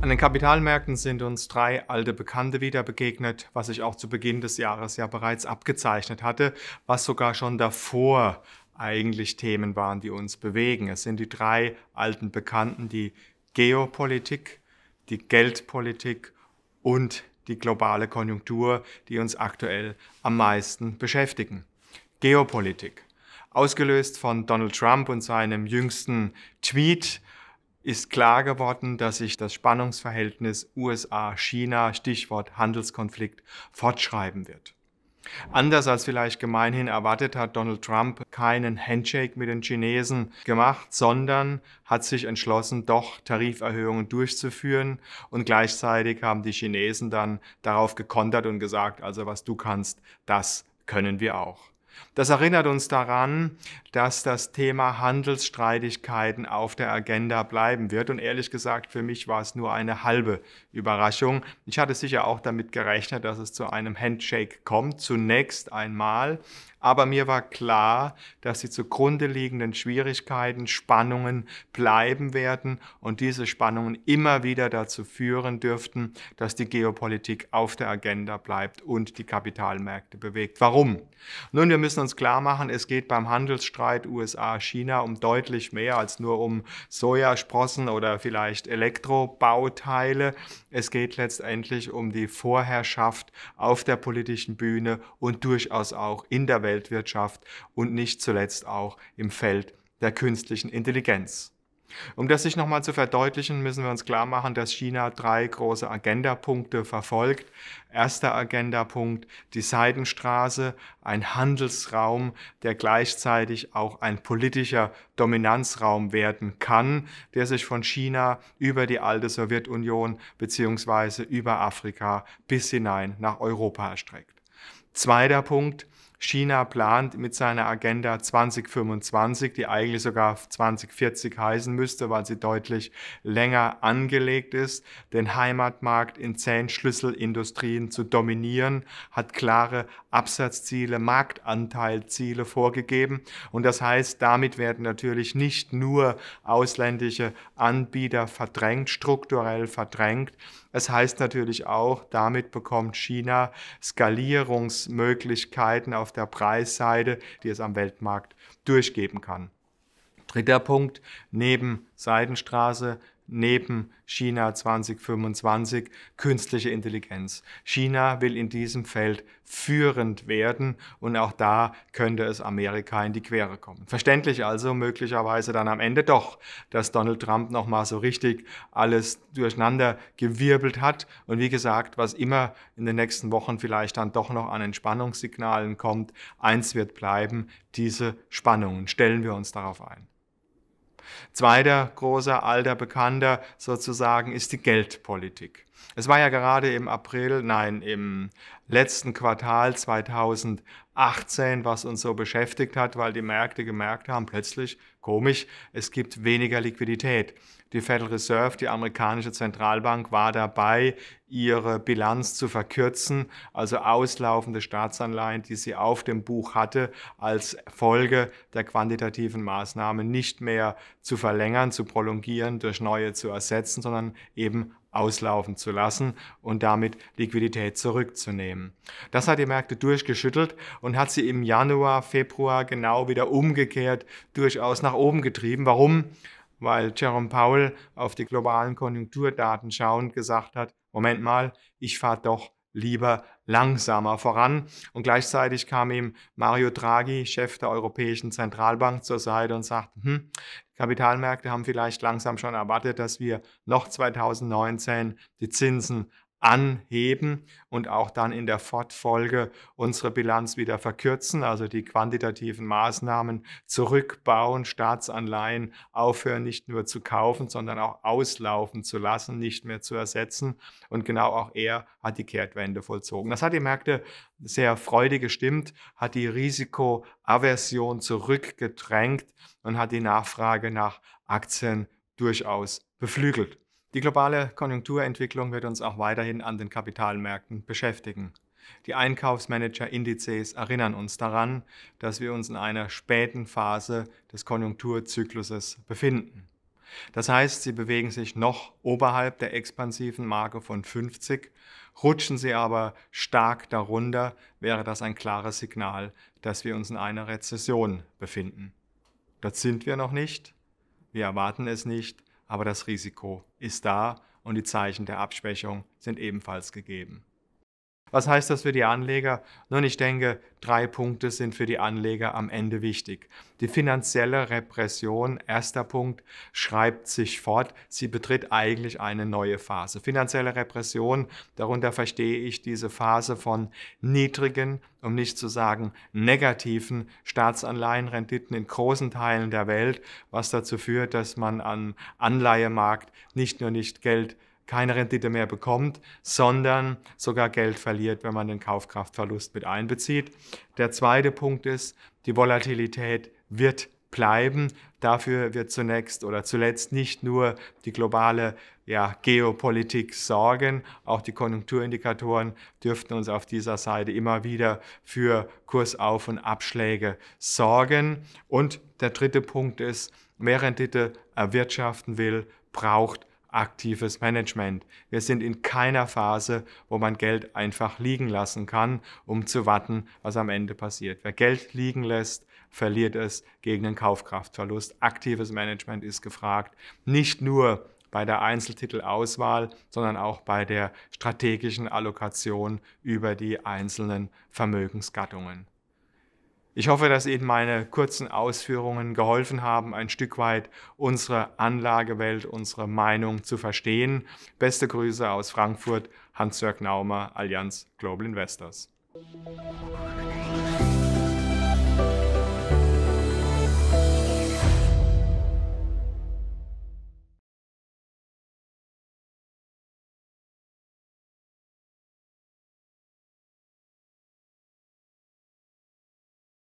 An den Kapitalmärkten sind uns drei alte Bekannte wieder begegnet, was sich auch zu Beginn des Jahres ja bereits abgezeichnet hatte, was sogar schon davor eigentlich Themen waren, die uns bewegen. Es sind die drei alten Bekannten, die Geopolitik, die Geldpolitik und die globale Konjunktur, die uns aktuell am meisten beschäftigen. Geopolitik. Ausgelöst von Donald Trump und seinem jüngsten Tweet ist klar geworden, dass sich das Spannungsverhältnis USA-China, Stichwort Handelskonflikt, fortschreiben wird. Anders als vielleicht gemeinhin erwartet hat Donald Trump keinen Handshake mit den Chinesen gemacht, sondern hat sich entschlossen, doch Tariferhöhungen durchzuführen. Und gleichzeitig haben die Chinesen dann darauf gekontert und gesagt, also was du kannst, das können wir auch. Das erinnert uns daran, dass das Thema Handelsstreitigkeiten auf der Agenda bleiben wird. Und ehrlich gesagt, für mich war es nur eine halbe Überraschung. Ich hatte sicher auch damit gerechnet, dass es zu einem Handshake kommt, zunächst einmal. Aber mir war klar, dass die zugrunde liegenden Schwierigkeiten, Spannungen bleiben werden und diese Spannungen immer wieder dazu führen dürften, dass die Geopolitik auf der Agenda bleibt und die Kapitalmärkte bewegt. Warum? Nun, wir müssen müssen uns klar machen, es geht beim Handelsstreit USA-China um deutlich mehr als nur um Sojasprossen oder vielleicht Elektrobauteile. Es geht letztendlich um die Vorherrschaft auf der politischen Bühne und durchaus auch in der Weltwirtschaft und nicht zuletzt auch im Feld der künstlichen Intelligenz. Um das sich nochmal zu verdeutlichen, müssen wir uns klar machen, dass China drei große Agendapunkte verfolgt. Erster Agendapunkt, die Seidenstraße, ein Handelsraum, der gleichzeitig auch ein politischer Dominanzraum werden kann, der sich von China über die alte Sowjetunion bzw. über Afrika bis hinein nach Europa erstreckt. Zweiter Punkt, China plant mit seiner Agenda 2025, die eigentlich sogar 2040 heißen müsste, weil sie deutlich länger angelegt ist, den Heimatmarkt in zehn Schlüsselindustrien zu dominieren, hat klare Absatzziele, Marktanteilziele vorgegeben. Und das heißt, damit werden natürlich nicht nur ausländische Anbieter verdrängt, strukturell verdrängt, es heißt natürlich auch, damit bekommt China Skalierungsmöglichkeiten auf auf der Preisseite, die es am Weltmarkt durchgeben kann. Dritter Punkt, neben Seidenstraße neben China 2025 künstliche Intelligenz. China will in diesem Feld führend werden und auch da könnte es Amerika in die Quere kommen. Verständlich also möglicherweise dann am Ende doch, dass Donald Trump noch mal so richtig alles durcheinander gewirbelt hat und wie gesagt, was immer in den nächsten Wochen vielleicht dann doch noch an Entspannungssignalen kommt, eins wird bleiben, diese Spannungen. Stellen wir uns darauf ein. Zweiter großer, alter, bekannter sozusagen ist die Geldpolitik. Es war ja gerade im April, nein, im letzten Quartal 2018, was uns so beschäftigt hat, weil die Märkte gemerkt haben, plötzlich, komisch, es gibt weniger Liquidität. Die Federal Reserve, die amerikanische Zentralbank, war dabei, ihre Bilanz zu verkürzen, also auslaufende Staatsanleihen, die sie auf dem Buch hatte, als Folge der quantitativen Maßnahmen nicht mehr zu verlängern, zu prolongieren, durch neue zu ersetzen, sondern eben auslaufen zu lassen und damit Liquidität zurückzunehmen. Das hat die Märkte durchgeschüttelt und hat sie im Januar, Februar genau wieder umgekehrt durchaus nach oben getrieben. Warum? Weil Jerome Powell auf die globalen Konjunkturdaten schauend gesagt hat, Moment mal, ich fahre doch lieber langsamer voran. Und gleichzeitig kam ihm Mario Draghi, Chef der Europäischen Zentralbank, zur Seite und sagte, hm, Kapitalmärkte haben vielleicht langsam schon erwartet, dass wir noch 2019 die Zinsen anheben und auch dann in der Fortfolge unsere Bilanz wieder verkürzen, also die quantitativen Maßnahmen zurückbauen, Staatsanleihen aufhören, nicht nur zu kaufen, sondern auch auslaufen zu lassen, nicht mehr zu ersetzen. Und genau auch er hat die Kehrtwende vollzogen. Das hat die Märkte sehr freudig gestimmt, hat die Risikoaversion zurückgedrängt und hat die Nachfrage nach Aktien durchaus beflügelt. Die globale Konjunkturentwicklung wird uns auch weiterhin an den Kapitalmärkten beschäftigen. Die Einkaufsmanager-Indizes erinnern uns daran, dass wir uns in einer späten Phase des Konjunkturzykluses befinden. Das heißt, sie bewegen sich noch oberhalb der expansiven Marke von 50, rutschen sie aber stark darunter, wäre das ein klares Signal, dass wir uns in einer Rezession befinden. Dort sind wir noch nicht, wir erwarten es nicht, aber das Risiko ist da und die Zeichen der Abschwächung sind ebenfalls gegeben. Was heißt das für die Anleger? Nun, ich denke, drei Punkte sind für die Anleger am Ende wichtig. Die finanzielle Repression, erster Punkt, schreibt sich fort. Sie betritt eigentlich eine neue Phase. Finanzielle Repression, darunter verstehe ich diese Phase von niedrigen, um nicht zu sagen negativen Staatsanleihenrenditen in großen Teilen der Welt, was dazu führt, dass man am Anleihemarkt nicht nur nicht Geld keine Rendite mehr bekommt, sondern sogar Geld verliert, wenn man den Kaufkraftverlust mit einbezieht. Der zweite Punkt ist, die Volatilität wird bleiben. Dafür wird zunächst oder zuletzt nicht nur die globale ja, Geopolitik sorgen, auch die Konjunkturindikatoren dürften uns auf dieser Seite immer wieder für Kursauf- und Abschläge sorgen. Und der dritte Punkt ist, mehr Rendite erwirtschaften will, braucht aktives Management. Wir sind in keiner Phase, wo man Geld einfach liegen lassen kann, um zu warten, was am Ende passiert. Wer Geld liegen lässt, verliert es gegen den Kaufkraftverlust. Aktives Management ist gefragt. Nicht nur bei der Einzeltitelauswahl, sondern auch bei der strategischen Allokation über die einzelnen Vermögensgattungen. Ich hoffe, dass Ihnen meine kurzen Ausführungen geholfen haben, ein Stück weit unsere Anlagewelt, unsere Meinung zu verstehen. Beste Grüße aus Frankfurt, Hans-Jörg Naumer, Allianz Global Investors.